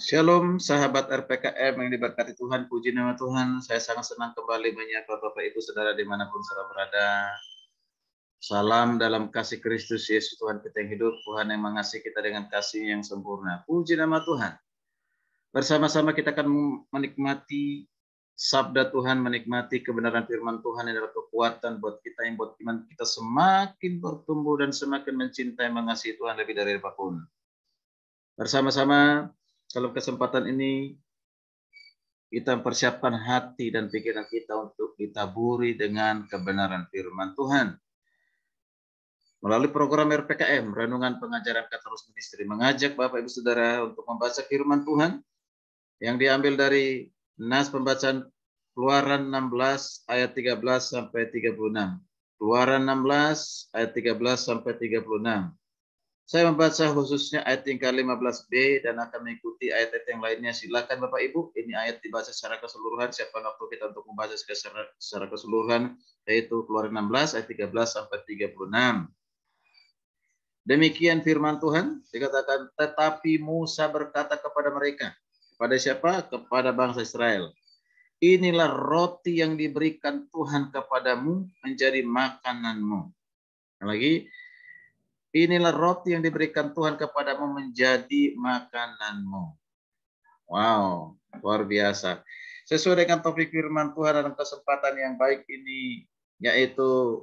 Shalom sahabat RPKM yang diberkati Tuhan, puji nama Tuhan. Saya sangat senang kembali menyapa Bapak Ibu Saudara dimanapun saudara berada. Salam dalam kasih Kristus Yesus Tuhan kita yang hidup, Tuhan yang mengasihi kita dengan kasih yang sempurna. Puji nama Tuhan. Bersama-sama kita akan menikmati sabda Tuhan, menikmati kebenaran firman Tuhan yang adalah kekuatan buat kita yang buat iman kita semakin bertumbuh dan semakin mencintai mengasihi Tuhan lebih dari apapun. Bersama-sama dalam kesempatan ini kita mempersiapkan hati dan pikiran kita untuk ditaburi dengan kebenaran firman Tuhan. Melalui program RPKM, Renungan Pengajaran Katolik Ministri, mengajak Bapak Ibu Saudara untuk membaca firman Tuhan yang diambil dari Nas pembacaan Keluaran 16 ayat 13 sampai 36. Keluaran 16 ayat 13 sampai 36. Saya membaca khususnya ayat tingkat 15b dan akan mengikuti ayat-ayat yang lainnya. Silakan Bapak Ibu, ini ayat dibaca secara keseluruhan. Siapa waktu kita untuk membaca secara, secara keseluruhan, yaitu keluar 16, ayat 13 sampai 36. Demikian firman Tuhan, dikatakan, tetapi Musa berkata kepada mereka, kepada siapa? Kepada bangsa Israel. Inilah roti yang diberikan Tuhan kepadamu menjadi makananmu. lagi, Inilah roti yang diberikan Tuhan kepadamu menjadi makananmu. Wow, luar biasa. Sesuai dengan topik firman Tuhan dalam kesempatan yang baik ini, yaitu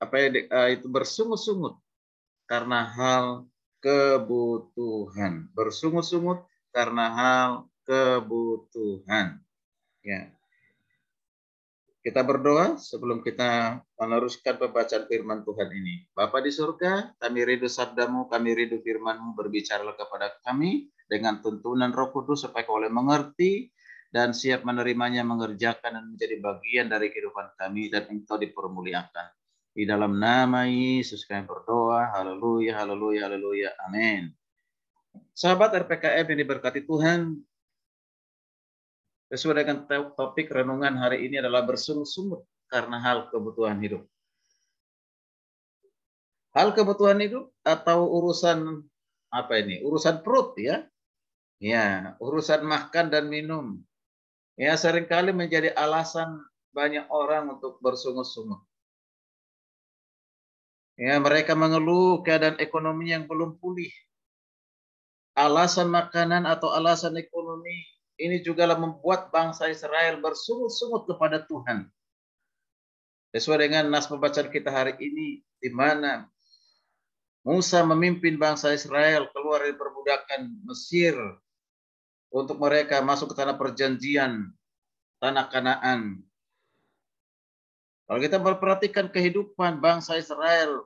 apa ya, eh, itu bersungut-sungut karena hal kebutuhan. Bersungut-sungut karena hal kebutuhan. Ya. Kita berdoa sebelum kita meneruskan pembacaan firman Tuhan ini. Bapa di surga, kami rindu sabdamu, kami rindu firmanmu, berbicara kepada kami dengan tuntunan roh kudus supaya kau boleh mengerti dan siap menerimanya, mengerjakan dan menjadi bagian dari kehidupan kami dan engkau dipermuliakan. Di dalam nama Yesus kami berdoa, haleluya, haleluya, haleluya, amin. Sahabat RPKF, yang diberkati Tuhan, Sesuai dengan topik renungan hari ini adalah bersungut-sungut karena hal kebutuhan hidup. Hal kebutuhan hidup atau urusan apa ini? Urusan perut ya. Ya, urusan makan dan minum. Ya, seringkali menjadi alasan banyak orang untuk bersungut-sungut. Ya, mereka mengeluh keadaan ekonomi yang belum pulih. Alasan makanan atau alasan ekonomi ini jugalah membuat bangsa Israel bersungut-sungut kepada Tuhan. Sesuai dengan nas pembacaan kita hari ini, di mana Musa memimpin bangsa Israel keluar dari perbudakan Mesir untuk mereka masuk ke tanah perjanjian, tanah Kanaan. Kalau kita memperhatikan kehidupan bangsa Israel,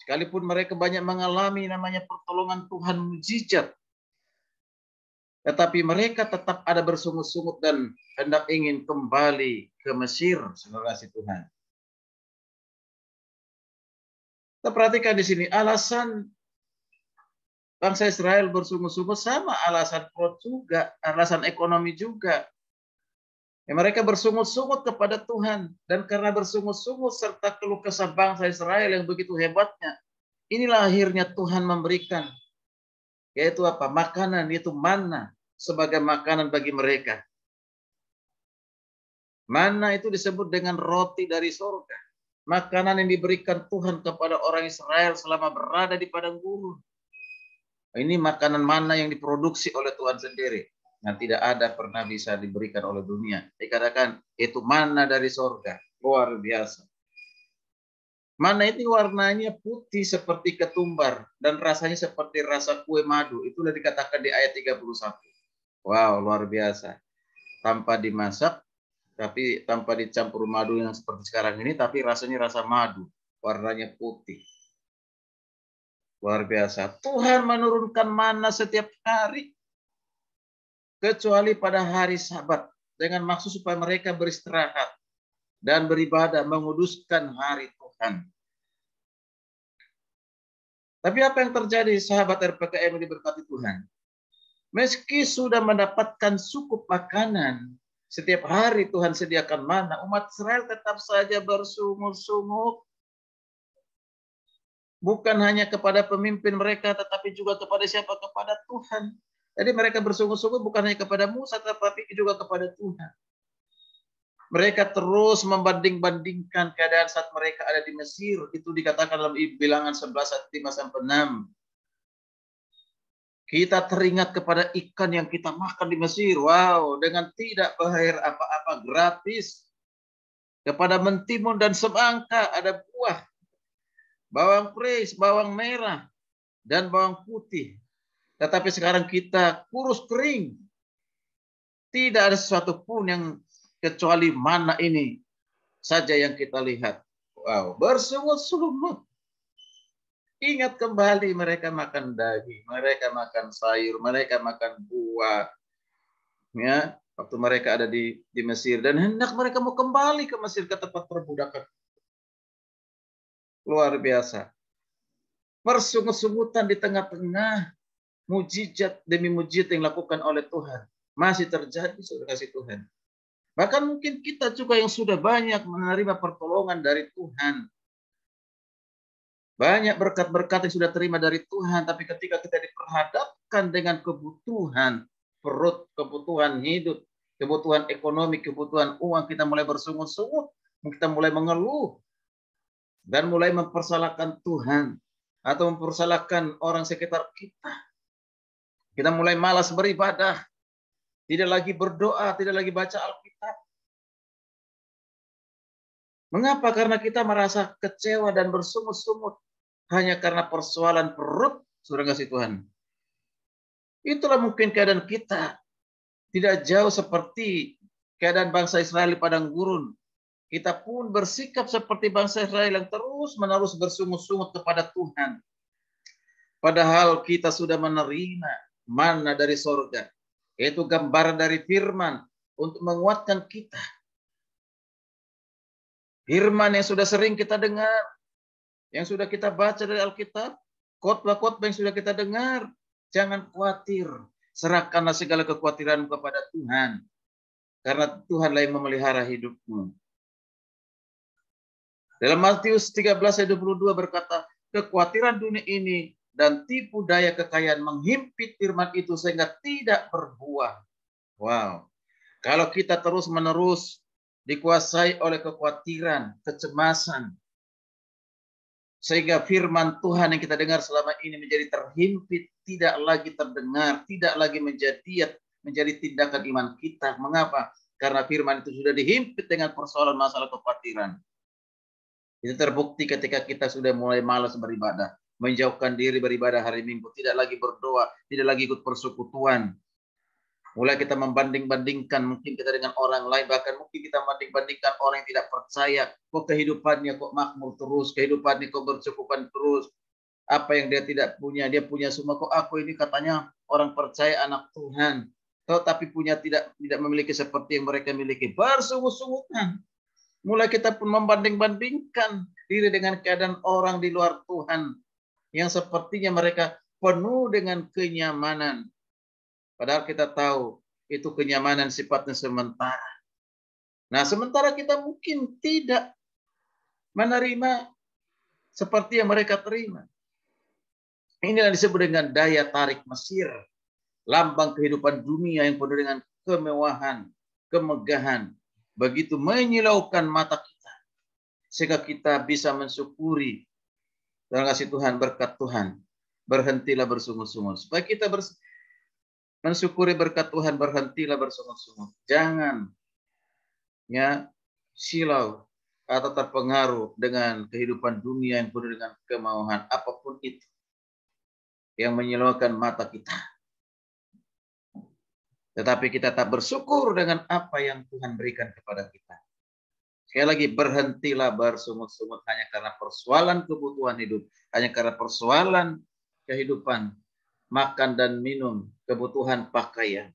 sekalipun mereka banyak mengalami namanya pertolongan Tuhan mujizat, tetapi mereka tetap ada bersungut-sungut dan hendak ingin kembali ke Mesir, saudara si Tuhan. Kita perhatikan di sini alasan bangsa Israel bersungut-sungut sama alasan perut juga, alasan ekonomi juga. Ya, mereka bersungut-sungut kepada Tuhan dan karena bersungut-sungut serta keluh kesah bangsa Israel yang begitu hebatnya, inilah akhirnya Tuhan memberikan yaitu apa? Makanan, itu mana sebagai makanan bagi mereka. Mana itu disebut dengan roti dari surga Makanan yang diberikan Tuhan kepada orang Israel selama berada di padang gurun. Ini makanan mana yang diproduksi oleh Tuhan sendiri. Yang tidak ada pernah bisa diberikan oleh dunia. Dikatakan itu mana dari surga Luar biasa. Mana itu warnanya putih seperti ketumbar dan rasanya seperti rasa kue madu. Itulah dikatakan di ayat 31. Wow, luar biasa. Tanpa dimasak, tapi tanpa dicampur madu yang seperti sekarang ini, tapi rasanya rasa madu. Warnanya putih. Luar biasa. Tuhan menurunkan mana setiap hari. Kecuali pada hari sabat. Dengan maksud supaya mereka beristirahat. Dan beribadah, menguduskan hari Tuhan. Tapi apa yang terjadi sahabat RPKM yang diberkati Tuhan? Meski sudah mendapatkan cukup makanan, setiap hari Tuhan sediakan mana, umat Israel tetap saja bersungguh-sungguh. Bukan hanya kepada pemimpin mereka, tetapi juga kepada siapa? Kepada Tuhan. Jadi mereka bersungguh-sungguh bukan hanya kepada Musa, tetapi juga kepada Tuhan. Mereka terus membanding-bandingkan keadaan saat mereka ada di Mesir. Itu dikatakan dalam bilangan 11 sampai 6. Kita teringat kepada ikan yang kita makan di Mesir. Wow, dengan tidak bayar apa-apa gratis. Kepada mentimun dan semangka ada buah. Bawang kris, bawang merah, dan bawang putih. Tetapi sekarang kita kurus kering. Tidak ada sesuatu pun yang kecuali mana ini saja yang kita lihat. Wow, bersungut-sungut. Ingat kembali mereka makan daging, mereka makan sayur, mereka makan buah. Ya, waktu mereka ada di di Mesir dan hendak mereka mau kembali ke Mesir ke tempat perbudakan. Luar biasa. Persungut-sungutan di tengah-tengah mujizat demi mujizat yang dilakukan oleh Tuhan masih terjadi sudah kasih Tuhan. Bahkan mungkin kita juga yang sudah banyak menerima pertolongan dari Tuhan. Banyak berkat-berkat yang sudah terima dari Tuhan, tapi ketika kita diperhadapkan dengan kebutuhan perut, kebutuhan hidup, kebutuhan ekonomi, kebutuhan uang, kita mulai bersungut-sungut, kita mulai mengeluh, dan mulai mempersalahkan Tuhan atau mempersalahkan orang sekitar kita. Kita mulai malas beribadah, tidak lagi berdoa, tidak lagi baca Alkitab. Mengapa? Karena kita merasa kecewa dan bersungut-sungut hanya karena persoalan perut, surga kasih Tuhan. Itulah mungkin keadaan kita. Tidak jauh seperti keadaan bangsa Israel di padang gurun. Kita pun bersikap seperti bangsa Israel yang terus-menerus bersungut-sungut kepada Tuhan. Padahal kita sudah menerima mana dari surga yaitu gambaran dari firman untuk menguatkan kita. Firman yang sudah sering kita dengar, yang sudah kita baca dari Alkitab, khotbah-khotbah yang sudah kita dengar, jangan khawatir. Serahkanlah segala kekhawatiran kepada Tuhan. Karena Tuhan yang memelihara hidupmu. Dalam Matius 13 ayat 22 berkata, kekhawatiran dunia ini dan tipu daya kekayaan menghimpit firman itu sehingga tidak berbuah. Wow. Kalau kita terus-menerus dikuasai oleh kekhawatiran, kecemasan, sehingga firman Tuhan yang kita dengar selama ini menjadi terhimpit, tidak lagi terdengar, tidak lagi menjadi menjadi tindakan iman kita. Mengapa? Karena firman itu sudah dihimpit dengan persoalan masalah kekhawatiran. Itu terbukti ketika kita sudah mulai malas beribadah menjauhkan diri beribadah hari Minggu, tidak lagi berdoa, tidak lagi ikut persekutuan. Mulai kita membanding-bandingkan mungkin kita dengan orang lain, bahkan mungkin kita membanding-bandingkan orang yang tidak percaya. Kok kehidupannya kok makmur terus, kehidupannya kok bercukupan terus. Apa yang dia tidak punya, dia punya semua. Kok aku ini katanya orang percaya anak Tuhan. Tetapi punya tidak tidak memiliki seperti yang mereka miliki. Bersungguh-sungguhkan. Mulai kita pun membanding-bandingkan diri dengan keadaan orang di luar Tuhan yang sepertinya mereka penuh dengan kenyamanan. Padahal kita tahu itu kenyamanan sifatnya sementara. Nah, sementara kita mungkin tidak menerima seperti yang mereka terima. Inilah disebut dengan daya tarik Mesir. Lambang kehidupan dunia yang penuh dengan kemewahan, kemegahan. Begitu menyilaukan mata kita. Sehingga kita bisa mensyukuri Terima kasih Tuhan, berkat Tuhan. Berhentilah bersungut-sungut. Supaya kita bers mensyukuri berkat Tuhan, berhentilah bersungut-sungut. Jangan ya silau atau terpengaruh dengan kehidupan dunia yang penuh dengan kemauan apapun itu yang menyilaukan mata kita. Tetapi kita tak bersyukur dengan apa yang Tuhan berikan kepada kita. Sekali lagi, berhentilah bersungut-sungut hanya karena persoalan kebutuhan hidup, hanya karena persoalan kehidupan, makan dan minum, kebutuhan pakaian.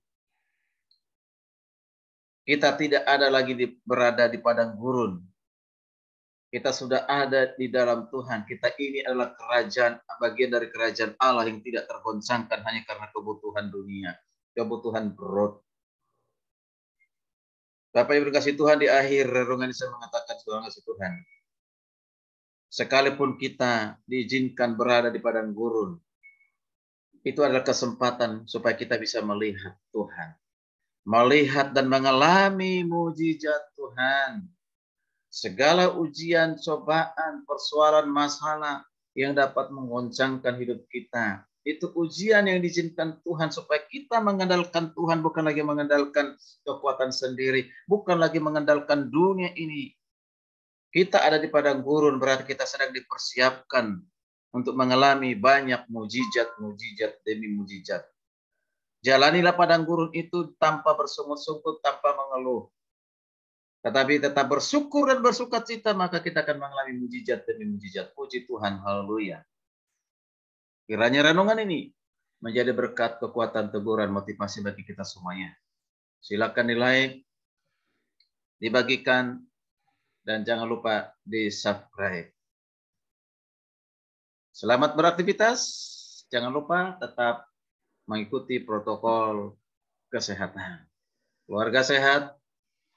Kita tidak ada lagi di, berada di padang gurun. Kita sudah ada di dalam Tuhan. Kita ini adalah kerajaan, bagian dari kerajaan Allah yang tidak tergoncangkan hanya karena kebutuhan dunia, kebutuhan perut. Bapak yang kasih Tuhan di akhir renungan saya mengatakan saudara kasih Tuhan. Sekalipun kita diizinkan berada di padang gurun, itu adalah kesempatan supaya kita bisa melihat Tuhan. Melihat dan mengalami mujizat Tuhan. Segala ujian, cobaan, persoalan, masalah yang dapat menggoncangkan hidup kita itu ujian yang diizinkan Tuhan supaya kita mengandalkan Tuhan bukan lagi mengandalkan kekuatan sendiri, bukan lagi mengandalkan dunia ini. Kita ada di padang gurun berarti kita sedang dipersiapkan untuk mengalami banyak mujizat-mujizat demi mujizat. Jalanilah padang gurun itu tanpa bersungut-sungut, tanpa mengeluh. Tetapi tetap bersyukur dan bersuka maka kita akan mengalami mujizat demi mujizat. Puji Tuhan, haleluya. Kiranya renungan ini menjadi berkat kekuatan teguran motivasi bagi kita semuanya. Silakan nilai, dibagikan, dan jangan lupa di subscribe. Selamat beraktivitas. Jangan lupa tetap mengikuti protokol kesehatan. Keluarga sehat,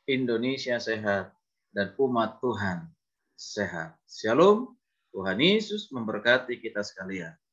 Indonesia sehat, dan umat Tuhan sehat. Shalom, Tuhan Yesus memberkati kita sekalian.